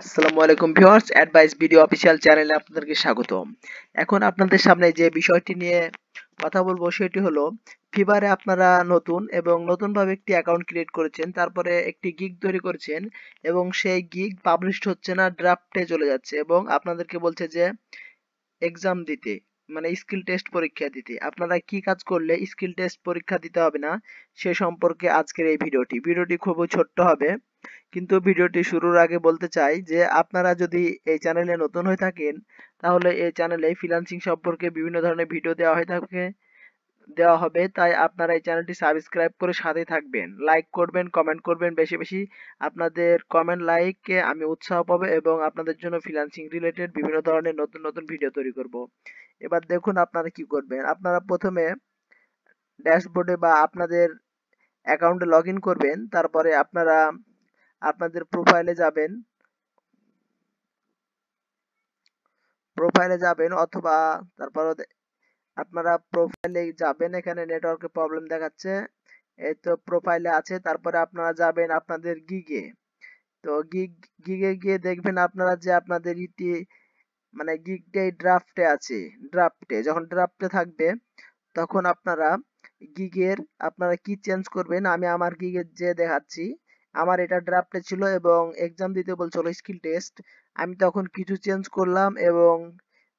আসসালামু আলাইকুম viewers advice video official চ্যানেলে আপনাদেরকে স্বাগত এখন আপনাদের সামনে যে বিষয়টি নিয়ে কথা বলবো সেটি হলো ফিবারে আপনারা নতুন এবং নতুনভাবে একটি অ্যাকাউন্ট ক্রিয়েট করেছেন তারপরে একটি গিগ তৈরি করেছেন এবং সেই গিগ পাবলিশড হচ্ছে না ড্রাফটে চলে যাচ্ছে এবং আপনাদেরকে বলছে যে এক্সাম দিতে মানে স্কিল টেস্ট পরীক্ষা দিতে আপনারা কি কাজ করলে স্কিল টেস্ট পরীক্ষা দিতে হবে না সে সম্পর্কে আজকের এই ভিডিওটি ভিডিওটি খুবই ছোট্ট হবে কিন্তু ভিডিওটি শুরুর আগে বলতে চাই যে আপনারা যদি এই চ্যানেলে নতুন হয়ে থাকেন তাহলে এই চ্যানেলে ফ্রিল্যান্সিং সম্পর্কে বিভিন্ন ধরনের ভিডিও দেওয়া হয়ে থাকে দেওয়া হবে তাই আপনারা এই চ্যানেলটি সাবস্ক্রাইব করে সাথে থাকবেন লাইক করবেন কমেন্ট করবেন বেশি বেশি আপনাদের কমেন্ট লাইককে আমি উৎসাহ পাবো এবং আপনাদের জন্য ফ্রিল্যান্সিং রিলেটেড বিভিন্ন ধরনের নতুন নতুন ভিডিও তৈরি করব এবার দেখুন আপনারা কি করবেন আপনারা প্রথমে ড্যাশবোর্ডে বা আপনাদের অ্যাকাউন্টে লগ করবেন তারপরে আপনারা আপনাদের প্রোফাইলে যাবেন প্রোফাইলে যাবেন অথবা তারপর আপনারা প্রোফাইলে যাবেন এখানে নেটওয়ার্কে প্রবলেম দেখাচ্ছে এই তো প্রোফাইলে আছে তারপরে আপনারা যাবেন আপনাদের গিগে তো গিগ গিগে গিয়ে দেখবেন আপনারা যে আপনাদের ইটি মানে গিগটা এই ড্রাফটে আছে ড্রাফটে যখন ড্রাফটে থাকবে তখন আপনারা গিগের আপনারা কি চেঞ্জ করবেন আমি আমার গিগের যে দেখাচ্ছি আমার এটা ড্রাফটে ছিল এবং এক্সাম দিতে বলছিল স্কিল টেস্ট আমি তখন কিছু চেঞ্জ করলাম এবং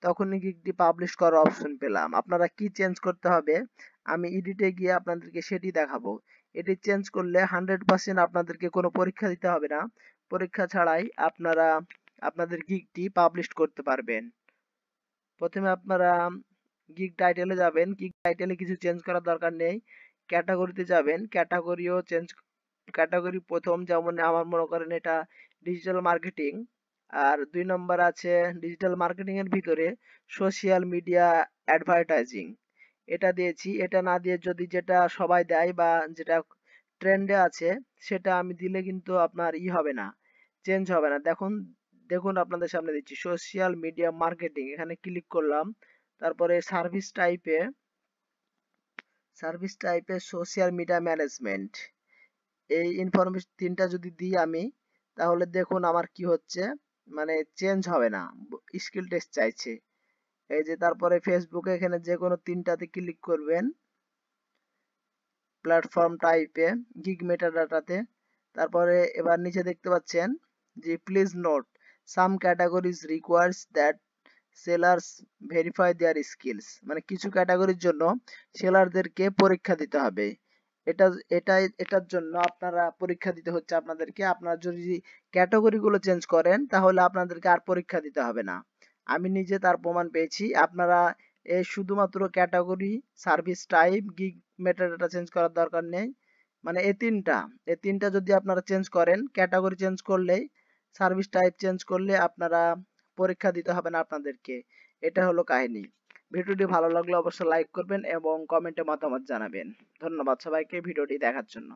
তখন গিকটি পাবলিশ করার অপশন পেলাম আপনারা কি চেঞ্জ করতে হবে আমি এডিটে গিয়ে আপনাদেরকে সেটি দেখাবো এটি চেঞ্জ করলে হান্ড্রেড পার্সেন্ট আপনাদেরকে কোনো পরীক্ষা দিতে হবে না পরীক্ষা ছাড়াই আপনারা আপনাদের টি পাবলিশ করতে পারবেন প্রথমে আপনারা গিগ টাইটেলে যাবেন গিগ টাইটেলে কিছু চেঞ্জ করার দরকার নেই ক্যাটাগরিতে যাবেন ক্যাটাগরিও চেঞ্জ ক্যাটাগরি প্রথম যেমন আমার মনে করেন এটা ডিজিটাল মার্কেটিং আর দুই নম্বর আছে ডিজিটাল মার্কেটিং এর ভিতরে সোশ্যাল মিডিয়া অ্যাডভার্টাইজিং এটা দিয়েছি এটা না দিয়ে যদি যেটা সবাই দেয় বা যেটা ট্রেন্ডে আছে সেটা আমি দিলে কিন্তু আপনার ই হবে না চেঞ্জ হবে না দেখুন দেখুন আপনাদের সামনে দিচ্ছি সোশ্যাল মিডিয়া মার্কেটিং এখানে ক্লিক করলাম তারপরে সার্ভিস টাইপে সার্ভিস টাইপে সোশ্যাল মিডিয়া ম্যানেজমেন্ট এই ইনফরমেশন তিনটা যদি দিই আমি তাহলে দেখুন আমার কি হচ্ছে মানে চেঞ্জ হবে না স্কিল টেস্ট চাইছে এই যে তারপরে ফেসবুকে এখানে যে কোনো তিনটাতে ক্লিক করবেন প্ল্যাটফর্ম টাইপে গিগ মেটা ডাটাতে তারপরে এবার নিচে দেখতে পাচ্ছেন যে please note some categories requires that sellers verify their skills মানে কিছু ক্যাটাগরির জন্য সেলারদেরকে পরীক্ষা দিতে হবে এটা এটাই এটার জন্য আপনারা পরীক্ষা দিতে হচ্ছে আপনাদেরকে আপনারা যদি ক্যাটাগরিগুলো চেঞ্জ করেন তাহলে আপনাদেরকে আর পরীক্ষা দিতে হবে না আমি নিজে তার প্রমাণ পেয়েছি আপনারা এই শুধুমাত্র category service type gig metadata change করার দরকার নেই মানে এই তিনটা এই তিনটা যদি আপনারা চেঞ্জ করেন ক্যাটাগরি চেঞ্জ করলেই সার্ভিস টাইপ চেঞ্জ করলে আপনারা পরীক্ষা দিতে হবে না আপনাদেরকে এটা হলো কাহিনী ভিডিওটি ভালো লাগলে অবশ্যই লাইক করবেন এবং কমেন্টে মতামত জানাবেন ধন্যবাদ সবাইকে ভিডিওটি দেখার জন্য